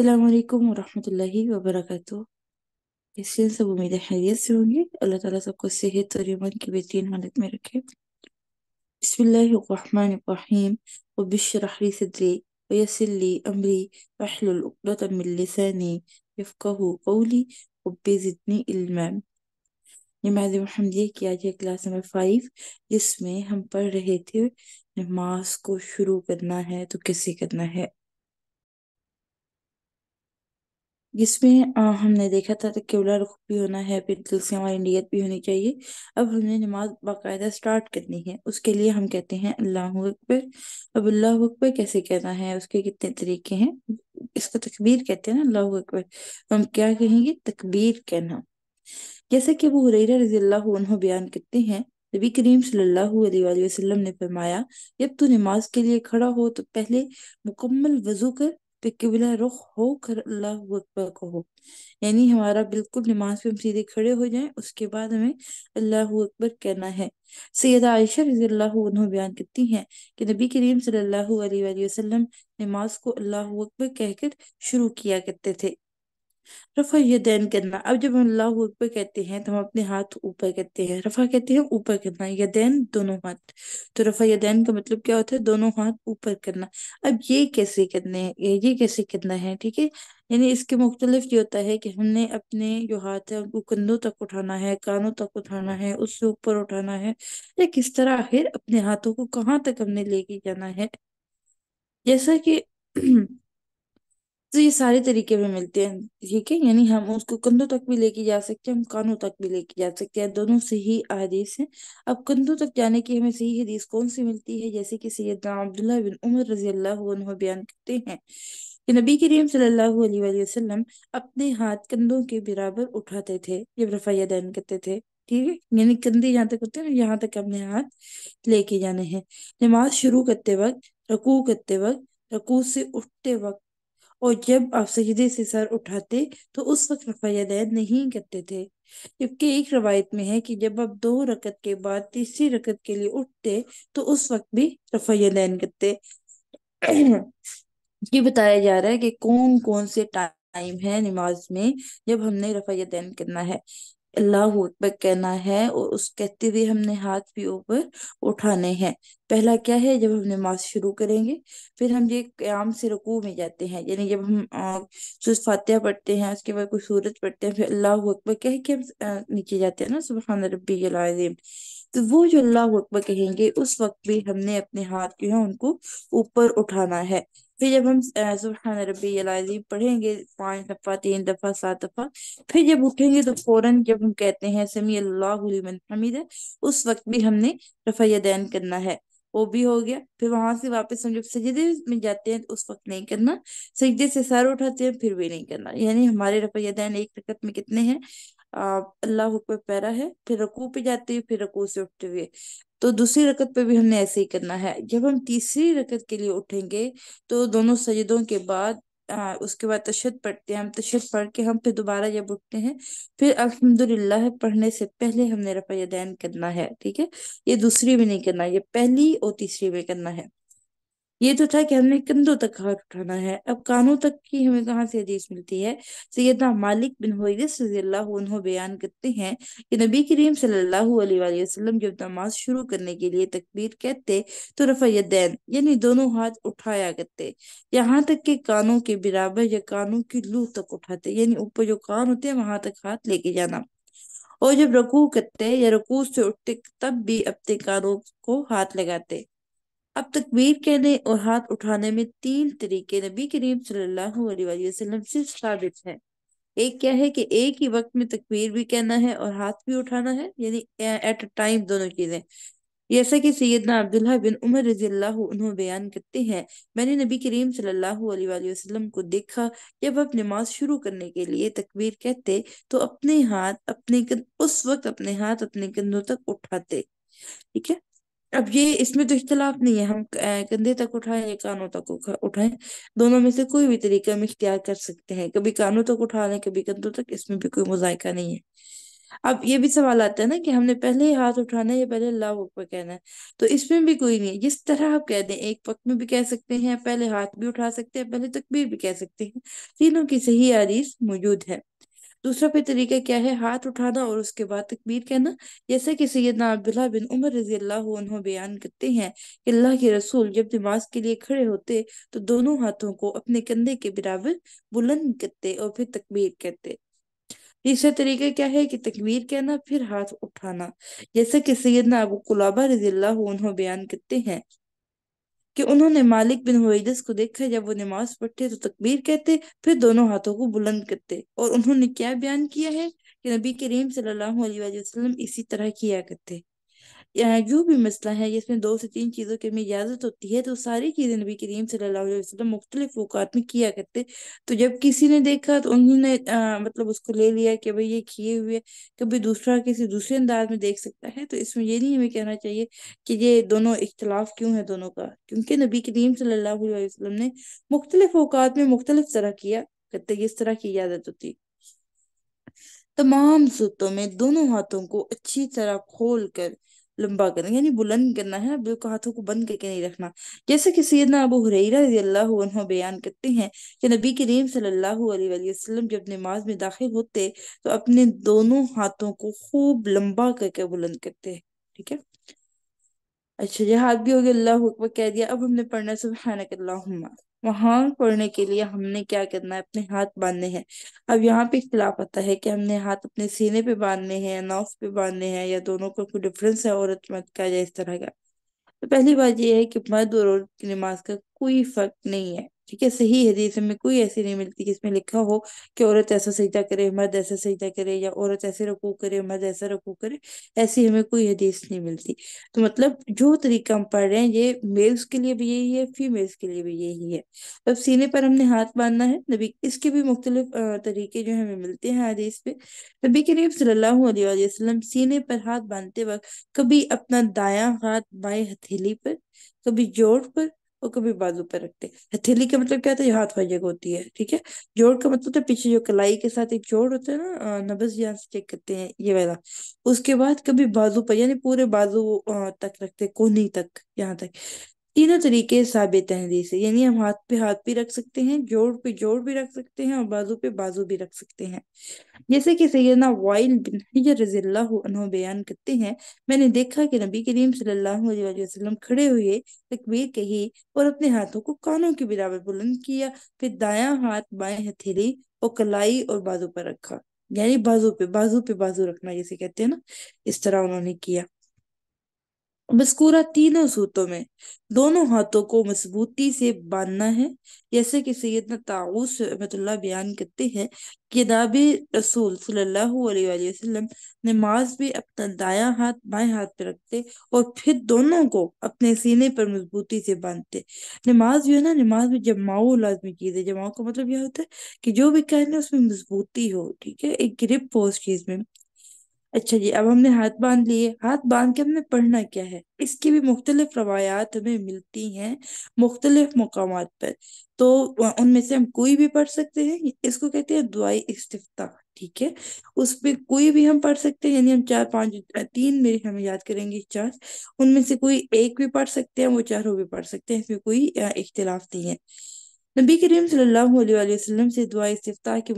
السلام عليكم ورحمة الله وبركاته يسين سبو ميدا حالي يسيوني الله تعالى سبقو سيهي تريمان كبيرتين هنك مركب بسم الله الرحمن الرحيم وبشرح لي صدري ويسل لي أمري وحل الأقضة من لساني يفقه قولي وبيزدني علما نمازي محمد يكي آجه كلاس نمبر 5 جسمي هم پر رہے تھے نماز کو شروع کرنا ہے تو کسی کرنا ہے जिसमें हमने देखा था केवला रुख भी होना है फिर दिल से हमारी नीयत भी होनी चाहिए अब हमने नमाज बाकायदा स्टार्ट करनी है उसके लिए हम कहते हैं अल्लाह अकबर अब अल्लाह अकबर कैसे कहना है उसके कितने तरीके हैं इसको तकबीर कहते हैं ना अल्लाह अकबर हम क्या कहेंगे तकबीर कहना जैसे कि अबू हुरैरा रजी अल्लाह बयान करते हैं नबी करीम सल्लल्लाहु अलैहि वसल्लम ने फरमाया जब तू नमाज के लिए खड़ा हो तो पहले मुकम्मल वजू कर तकबला रुख कर अल्लाह अकबर कहो यानी हमारा बिल्कुल नमाज पे हम सीधे खड़े हो जाएं उसके बाद हमें अल्लाह अकबर कहना है सैद आयशा रजी अल्लाह बयान करती हैं कि नबी करीम सल्लल्लाहु अलैहि वसल्लम नमाज को अल्लाह अकबर कहकर शुरू किया करते थे रफा दैन करना अब जब हम अल्लाह ऊपर कहते हैं तो हम अपने हाथ ऊपर कहते हैं रफा कहते हैं ऊपर करना दैन दोनों हाथ तो रफा दैन का मतलब क्या होता है दोनों हाथ ऊपर करना अब ये कैसे करने ये कैसे करना है ठीक है यानी इसके मुख्तलिफ ये होता है कि हमने अपने जो हाथ है उनको कंधों तक उठाना है कानों तक उठाना है उससे ऊपर उठाना है या किस तरह आखिर अपने हाथों को कहाँ तक हमने लेके जाना है जैसा कि तो ये सारे तरीके में मिलते हैं ठीक है यानी हम उसको कंधों तक भी लेके जा सकते हैं हम कानों तक भी लेके जा सकते हैं दोनों से ही हैं है अब कंधों तक जाने की हमें सही हदीस कौन सी मिलती है जैसे कि सैयद अब्दुल्ला बिन उमर रजी अल्लाह बयान करते हैं कि नबी करीम सल्लल्लाहु अलैहि वसल्लम अपने हाथ कंधों के बराबर उठाते थे जब रफाइया दैन करते थे ठीक है यानी कंधे यहाँ तक होते हैं यहाँ तक अपने हाथ लेके जाने हैं नमाज शुरू करते वक्त रकू करते वक्त रकू से उठते वक्त और जब आप सजदे से सर उठाते तो उस वक्त रफाया दैन नहीं करते थे जबकि एक रवायत में है कि जब आप दो रकत के बाद तीसरी रकत के लिए उठते तो उस वक्त भी रफाया दैन करते ये बताया जा रहा है कि कौन कौन से टाइम है नमाज में जब हमने रफाया दैन करना है अल्लाह अकबर कहना है और उस कहते हुए हमने हाथ भी ऊपर उठाने हैं पहला क्या है जब हम नमाज शुरू करेंगे फिर हम ये क्याम से रकू में जाते हैं यानी जब हम सूर्य फातिहा पढ़ते हैं उसके बाद कोई सूरत पढ़ते हैं फिर अल्लाह अकबर कह के हम नीचे जाते हैं ना सुबह रबी अजीम तो वो जो अल्लाह अकबर कहेंगे उस वक्त भी हमने अपने हाथ जो है उनको ऊपर उठाना है फिर जब हम सुबहान रबी पढ़ेंगे पाँच दफ़ा तीन दफ़ा सात दफ़ा फिर जब उठेंगे तो फौरन जब हम कहते हैं समी अल्लाह हमीद है उस वक्त भी हमने दैन करना है वो भी हो गया फिर वहां से वापस हम जब सजदे में जाते हैं तो उस वक्त नहीं करना सजदे से सर उठाते हैं फिर भी नहीं करना यानी हमारे दैन एक रकत में कितने हैं अल्लाह पे पैरा है फिर रकू पे जाते हुए फिर रकू से उठते हुए तो दूसरी रकत पे भी हमने ऐसे ही करना है जब हम तीसरी रकत के लिए उठेंगे तो दोनों सजदों के बाद आ, उसके बाद तशद पढ़ते हैं हम तशद पढ़ के हम फिर दोबारा जब उठते हैं फिर अल्हम्दुलिल्लाह पढ़ने से पहले हमने रफा यदैन करना है ठीक है ये दूसरी में नहीं करना ये पहली और तीसरी में करना है ये तो था कि हमने कंधों तक हाथ उठाना है अब कानों तक की हमें कहाँ से हदीस मिलती है सैदा मालिक बिन हुरस बयान करते हैं कि नबी करीम वसल्लम जब नमाज शुरू करने के लिए तकबीर कहते तो रफादैन यानी दोनों हाथ उठाया करते यहाँ तक के कानों के बराबर या कानों की लू तक उठाते यानी ऊपर जो कान होते हैं वहां तक हाथ लेके जाना और जब रकू करते या रकू से उठते तब भी अपने कानों को हाथ लगाते अब तकबीर कहने और हाथ उठाने में तीन तरीके नबी करीम सल्लल्लाहु अलैहि वसल्लम से साबित है एक क्या है कि एक ही वक्त में तकबीर भी कहना है और हाथ भी उठाना है यानी एट अ टाइम दोनों चीजें जैसा कि सैदना अब्दुल्ला बिन उमर रजील्ला बयान करते हैं मैंने नबी करीम सल्लल्लाहु अलैहि वसल्लम को देखा जब आप नमाज शुरू करने के लिए तकबीर कहते तो अपने हाथ अपने उस वक्त अपने हाथ अपने कंधों तक उठाते ठीक है अब ये इसमें तो इख्तलाफ नहीं है हम कंधे तक उठाएं या कानों तक उठाएं दोनों में से कोई भी तरीका हम इख्तियार कर सकते हैं कभी कानों तक उठा लें कभी कंधों तक इसमें भी कोई मुजायका नहीं है अब ये भी सवाल आता है ना कि हमने पहले ही हाथ उठाना है या पहले अल्लाह अकबर कहना है तो इसमें भी कोई नहीं है जिस तरह आप कह दें एक वक्त में भी कह सकते हैं पहले हाथ भी उठा सकते हैं पहले तकबीर भी कह सकते हैं तीनों की सही आरीज मौजूद है दूसरा फिर तरीका क्या है हाथ उठाना और उसके बाद तकबीर कहना जैसे कि सैदना अब्दुल्ला बिन उमर रजी अल्लाह बयान करते हैं कि अल्लाह के रसूल जब नमाज के लिए खड़े होते तो दोनों हाथों को अपने कंधे के बराबर बुलंद करते और फिर तकबीर कहते तीसरा तरीका क्या है कि तकबीर कहना फिर हाथ उठाना जैसे कि सैदना अबू कुलाबा रजी अल्लाह बयान करते हैं कि उन्होंने मालिक बिन हुवैदस को देखा जब वो नमाज पढ़ते तो तकबीर कहते फिर दोनों हाथों को बुलंद करते और उन्होंने क्या बयान किया है कि नबी करीम सल्लल्लाहु अलैहि वसल्लम इसी तरह किया करते जो भी मसला है जिसमें दो से तीन चीज़ों की इजाज़त होती है तो सारी चीज़ें नबी करीम सल्लल्लाहु अलैहि वसल्लम मुख्तलिफ अवकात में किया करते तो जब किसी ने देखा तो उन्होंने मतलब उसको ले लिया कि भाई ये किए हुए कभी दूसरा किसी दूसरे अंदाज में देख सकता है तो इसमें ये नहीं हमें कहना चाहिए कि ये दोनों इख्तलाफ क्यों है दोनों का क्योंकि नबी करीम सल्लल्लाहु अलैहि वसल्लम ने मुख्तलिफ अवकात में मुख्तलिफ तरह किया करते इस तरह की इजाज़त होती तमाम सूतों में दोनों हाथों को अच्छी तरह खोल कर लंबा करना यानी बुलंद करना है बिल्कुल हाथों को बंद करके नहीं रखना जैसे कि सैदना अबू हुरैरा रजी अल्लाह बयान करते हैं कि नबी करीम सल्लल्लाहु अलैहि वसल्लम जब नमाज में दाखिल होते तो अपने दोनों हाथों को खूब लंबा करके बुलंद करते ठीक है अच्छा ये हाथ भी हो गया अल्लाह अकबर कह दिया अब हमने पढ़ना सुबह अल्लाहुम्मा वहां पढ़ने के लिए हमने क्या करना है अपने हाथ बांधने हैं अब यहाँ पे खिलाफ आता है कि हमने हाथ अपने सीने पे बांधने हैं नाफ पे बांधने हैं या दोनों का कोई डिफरेंस है औरत मत का या इस तरह का तो पहली बात यह है कि मर्द और औरत की नमाज का कोई फर्क नहीं है ठीक है सही हदीस हमें कोई ऐसी नहीं मिलती जिसमें लिखा हो कि औरत ऐसा सजदा करे मर्द ऐसा सजदा करे या औरत ऐसे रकू करे मर्द ऐसा रकू करे ऐसी हमें कोई हदीस नहीं मिलती तो मतलब जो तरीका हम पढ़ रहे हैं ये मेल्स के लिए भी यही है फीमेल्स के लिए भी यही है अब सीने पर हमने हाथ बांधना है नबी इसके भी मुख्तलिफ तरीके जो हमें मिलते हैं हदीस पे नबी करीब सल्लल्लाहु अलैहि वसल्लम सीने पर हाथ बांधते वक्त कभी अपना दाया हाथ बाएं हथेली पर कभी जोड़ पर वो कभी बाजू पर रखते हथेली का मतलब क्या होता है हाथ वाली जगह होती है ठीक है जोड़ का मतलब पीछे जो कलाई के साथ एक जोड़ होता है ना नबज यहाँ से चेक करते हैं ये वाला उसके बाद कभी बाजू पर यानी पूरे बाजू तक रखते कोहनी तक यहाँ तक तीनों तरीके साबित तहरी से यानी हम हाथ पे हाथ भी रख सकते हैं जोड़ पे जोड़ भी रख सकते हैं और बाजू पे बाजू भी रख सकते हैं जैसे कि सैदना वाइल बिन रजील्ला बयान करते हैं मैंने देखा कि नबी करीम सल्लल्लाहु खड़े हुए तकबीर कही और अपने हाथों को कानों के बराबर बुलंद किया फिर दाया हाथ बाएं हथेली और कलाई और बाजू पर रखा यानी बाजू पे बाजू पे बाजू रखना जैसे कहते हैं ना इस तरह उन्होंने किया मस्कूरा तीनों सूतों में दोनों हाथों को मजबूती से बांधना है जैसे कि सैयद ताउस रहमतुल्लाह बयान करते हैं कि नाब रसूल सल्लल्लाहु अलैहि वसल्लम नमाज भी अपना दायां हाथ बाएं हाथ पर रखते और फिर दोनों को अपने सीने पर मजबूती से बांधते नमाज जो है ना नमाज में जमाओ लाजमी चीज़ है जमाओ का मतलब यह होता है कि जो भी कहना है उसमें मजबूती हो ठीक है एक ग्रिप हो उस चीज़ में अच्छा जी अब हमने हाथ बांध लिए हाथ बांध के हमने पढ़ना क्या है इसकी भी मुख्तलिफ रवायात हमें मिलती हैं मुख्तलिफ मकाम पर तो उनमें से हम कोई भी पढ़ सकते हैं इसको कहते हैं दुआई इस्तिफ्ता ठीक है उस पर कोई भी हम पढ़ सकते हैं यानी हम चार पाँच तीन मेरे हमें याद करेंगे चार उनमें से कोई एक भी पढ़ सकते हैं वो चारों भी पढ़ सकते हैं इसमें कोई इख्तलाफ नहीं है नबी करीम सल्लल्लाहु अलैहि वसल्लम से दुआ इस्ता के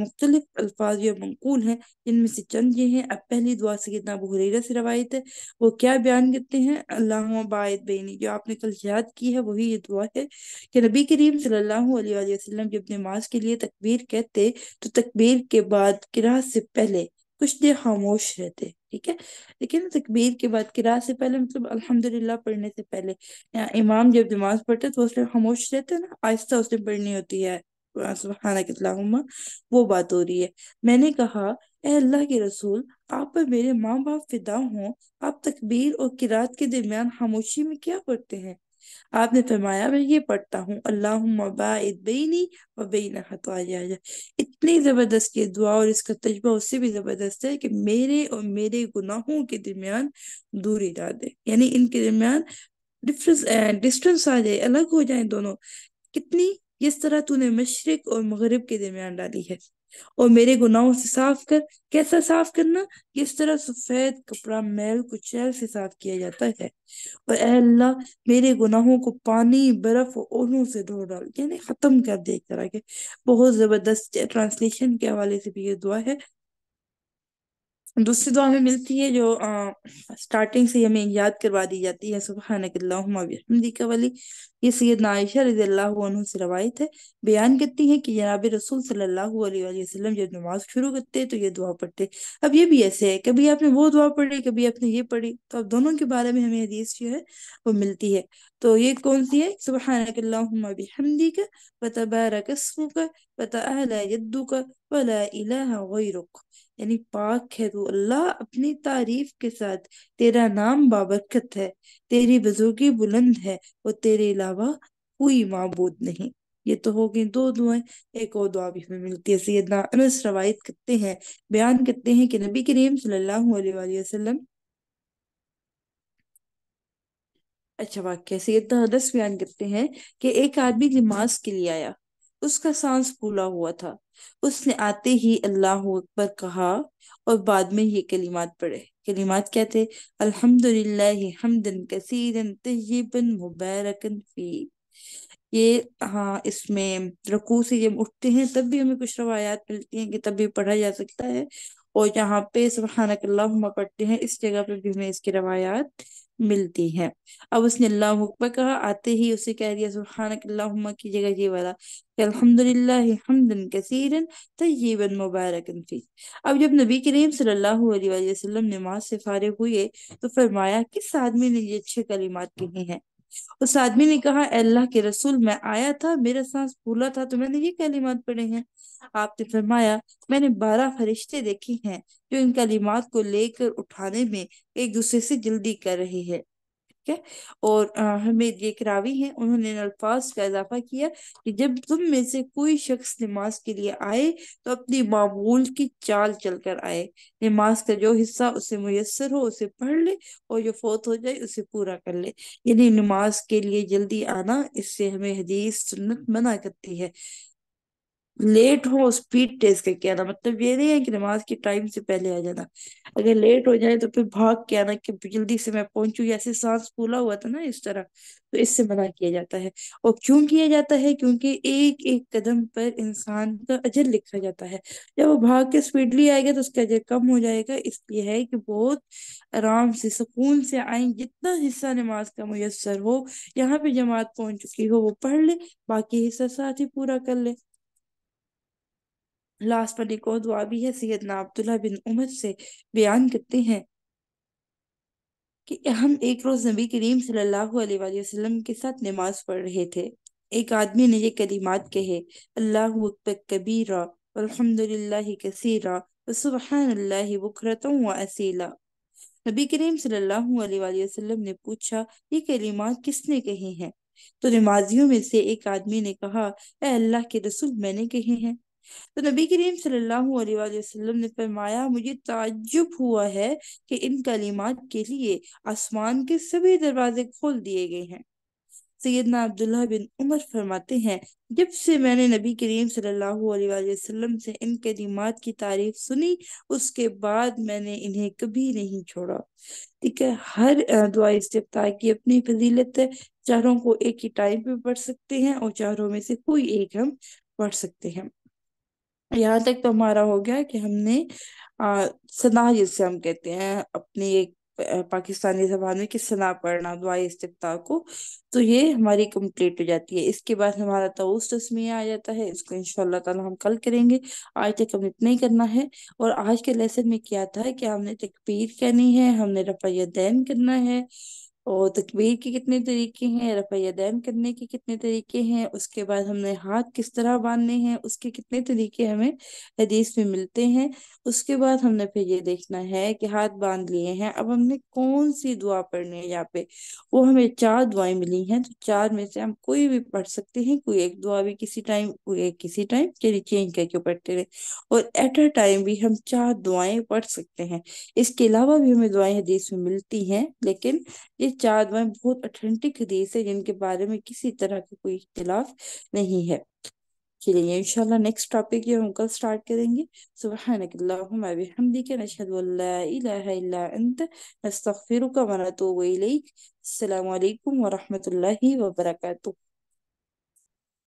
मुख्तलिफ अल्फाज या मंकूल हैं जिनमें से चंद ये हैं अब पहली दुआ से कितना बुहरेरा से रवायत है वो क्या बयान करते हैं अल्लाह बेनी जो आपने कल याद की है वही ये दुआ है कि नबी करीम सल्लल्लाहु अलैहि वसल्लम जब नमाज के लिए तकबीर कहते तो तकबीर के बाद किरात से पहले कुछ देर खामोश रहते ठीक है लेकिन तकबीर के बाद किरा से पहले मतलब अल्हम्दुलिल्लाह पढ़ने से पहले या इमाम जब नमाज पढ़ते तो उसने खामोश रहते हैं ना आहिस्ता उसने पढ़नी होती है सुबहाना वो बात हो रही है मैंने कहा ए अल्लाह के रसूल आप पर मेरे माँ बाप फिदा हों आप तकबीर और किरात के दरमियान खामोशी में क्या पढ़ते हैं आपने फरमाया मैं ये पढ़ता हूँ अल्लाह मबाइनी वबीन खतवाया इतनी ज़बरदस्त ये दुआ और इसका तजबा उससे भी ज़बरदस्त है कि मेरे और मेरे गुनाहों के दरमियान दूरी ला दे यानी इनके दरमियान डिफरेंस डिस्टेंस आ जाए अलग हो जाए दोनों कितनी इस तरह तूने मशरक और मगरब के दरमियान डाली है और मेरे गुनाहों से साफ कर कैसा साफ करना किस तरह सफेद कपड़ा मैल कुचैल से साफ किया जाता है और अल्लाह मेरे गुनाहों को पानी बर्फ और ओलों से धो डाल यानी खत्म कर दे एक तरह के बहुत जबरदस्त ट्रांसलेशन के हवाले से भी ये दुआ है दूसरी दुआ हमें मिलती है जो आ, स्टार्टिंग से हमें याद करवा दी जाती है सुबह नकल्लामदिका वाली ये सैद नायशा रजील्ला से रवायत है बयान करती है कि जनाब रसूल सल्लाम जब नमाज शुरू करते तो ये दुआ पढ़ते अब ये भी ऐसे है कभी आपने वो दुआ पढ़ी कभी आपने ये पढ़ी तो अब दोनों के बारे में हमें हदीस जो है वो मिलती है तो ये कौन सी है सुबह नकल्लामदी का वतबा रकस्म का पता यद्दू का वाला रुख यानी पाक है तू अल्लाह अपनी तारीफ के साथ तेरा नाम बाबरकत है तेरी बुजुर्गी बुलंद है और तेरे अलावा कोई मबूद नहीं ये तो हो गई दो दुआएं एक और दुआ भी हमें मिलती है सैदना अनस रवायत करते हैं बयान करते हैं कि नबी करीम सल्लल्लाहु अलैहि वसल्लम अच्छा वाक्य सैदना अनस बयान करते हैं कि एक आदमी नमाज के लिए आया उसका सांस फूला हुआ था उसने आते ही अल्लाह अकबर कहा और बाद में ये कलिमात पढ़े कलिमात क्या थे अल्हम्दुलिल्लाह हमदन कसीरन तय्यबन मुबारकन फी ये हाँ इसमें रकू से जब उठते हैं तब भी हमें कुछ रवायात मिलती हैं कि तब भी पढ़ा जा सकता है और यहाँ पे सुबहानकल्लाहुम्मा पढ़ते हैं इस जगह पे भी हमें इसकी रवायात मिलती है अब उसने अल्लाह अकबर कहा आते ही उसे कह दिया सुबहान की जगह ये वाला अलहमदिल्लामदन कसीरन तयबन मुबारक अब जब नबी करीम सल्लल्लाहु अलैहि वसल्लम नमाज से फारिग हुए तो फरमाया किस आदमी ने ये अच्छे कलिमात कहे हैं उस आदमी ने कहा अल्लाह के रसूल मैं आया था मेरा सांस फूला था तो मैंने ये कलिमात पढ़े हैं आपने फरमाया मैंने बारह फरिश्ते देखे हैं जो इन कलिमात को लेकर उठाने में एक दूसरे से जल्दी कर रहे हैं ठीक है और हमें ये रावी हैं उन्होंने अल्फाज का इजाफा किया कि जब तुम में से कोई शख्स नमाज के लिए आए तो अपनी मामूल की चाल चल कर आए नमाज का जो हिस्सा उसे मैसर हो उसे पढ़ ले और जो फोत हो जाए उसे पूरा कर ले यानी नमाज के लिए जल्दी आना इससे हमें हदीस सुन्नत मना करती है लेट हो स्पीड टेस्ट करके आना मतलब ये नहीं है कि नमाज के टाइम से पहले आ जाना अगर लेट हो जाए तो फिर भाग के आना कि जल्दी से मैं पहुंचू ऐसे सांस फूला हुआ था ना इस तरह तो इससे मना किया जाता है और क्यों किया जाता है क्योंकि एक एक कदम पर इंसान का अजर लिखा जाता है जब वो भाग के स्पीडली आएगा तो उसका अजर कम हो जाएगा इसलिए है कि बहुत आराम से सुकून से आए जितना हिस्सा नमाज का मुयसर हो यहाँ पे जमात पहुंच चुकी हो वो पढ़ ले बाकी हिस्सा साथ ही पूरा कर ले लास्ट वाली को दुआ भी है सैदना अब्दुल्ला बिन उमर से बयान करते हैं कि हम एक रोज नबी करीम सल्लल्लाहु अलैहि वसल्लम के साथ नमाज पढ़ रहे थे एक आदमी ने ये कलिमात कहे अल्लाह अकबर कबीरा अल्हम्दुलिल्लाह कसीरा सुबहानल्लाह बुकरतों व असीला नबी करीम सल्लल्लाहु अलैहि वसल्लम ने पूछा ये कलिमात किसने कहे हैं तो नमाजियों में से एक आदमी ने कहा अल्लाह के रसूल मैंने कहे हैं तो नबी करीम सल्लल्लाहु अलैहि वसल्लम ने फरमाया मुझे ताज्जुब हुआ है कि इन कलिमात के लिए आसमान के सभी दरवाजे खोल दिए गए हैं सैदना अब्दुल्ला बिन उमर फरमाते हैं जब से मैंने नबी करीम सल्लल्लाहु अलैहि वसल्लम से इन कलिमात की तारीफ सुनी उसके बाद मैंने इन्हें कभी नहीं छोड़ा ठीक है हर दुआ इस्ता की अपनी फजीलत है चारों को एक ही टाइम पे पढ़ सकते हैं और चारों में से कोई एक हम पढ़ सकते हैं यहाँ तक तो हमारा हो गया कि हमने सना जिसे हम कहते हैं अपनी एक पाकिस्तानी जबान में कि सना पढ़ना दुआ इस्ता को तो ये हमारी कंप्लीट हो जाती है इसके बाद हमारा तोस्ट उसमें आ जाता है इसको इनशाला हम कल करेंगे आज तक हम इतना ही करना है और आज के लेसन में क्या था कि हमने तकबीर करनी है हमने दैन करना है और तकबीर के कितने तरीके हैं रफैया दैन करने के कितने तरीके हैं उसके बाद हमने हाथ किस तरह बांधने हैं उसके कितने तरीके हमें हदीस में मिलते हैं उसके बाद हमने फिर ये देखना है कि हाथ बांध लिए हैं अब हमने कौन सी दुआ पढ़नी है यहाँ पे वो हमें चार दुआएं मिली हैं तो चार में से हम कोई भी पढ़ सकते हैं कोई एक दुआ भी किसी टाइम कोई एक किसी टाइम यानी चेंज करके पढ़ते रहे और एट अ टाइम भी हम चार दुआएं पढ़ सकते हैं इसके अलावा भी हमें दुआएं हदीस में मिलती हैं लेकिन ये चार दुआएं बहुत ऑथेंटिक हदीस है जिनके बारे में किसी तरह का कोई इख्तलाफ नहीं है चलिए इंशाल्लाह नेक्स्ट टॉपिक जो हम कल स्टार्ट करेंगे सुबहानकल्लाहुम्मा नशहदु अल्ला इलाहा इल्ला अंत नस्तगफिरुका व नतूबु इलैक अस्सलामु अलैकुम व रहमतुल्लाहि व बरकातुहू